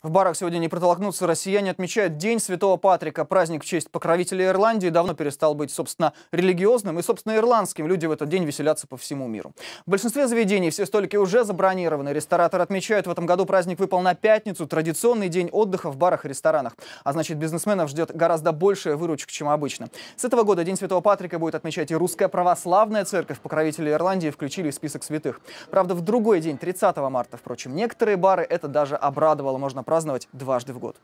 В барах сегодня не протолкнуться. Россияне отмечают День Святого Патрика. Праздник в честь покровителя Ирландии давно перестал быть, собственно, религиозным и, собственно, ирландским. Люди в этот день веселятся по всему миру. В большинстве заведений все столики уже забронированы. Рестораторы отмечают, в этом году праздник выпал на пятницу, традиционный день отдыха в барах и ресторанах. А значит, бизнесменов ждет гораздо большая выручка, чем обычно. С этого года День Святого Патрика будет отмечать и Русская Православная Церковь. Покровителя Ирландии включили в список святых. Правда, в другой день, 30 марта, впрочем, некоторые бары это даже обрадовало. Можно праздновать дважды в год.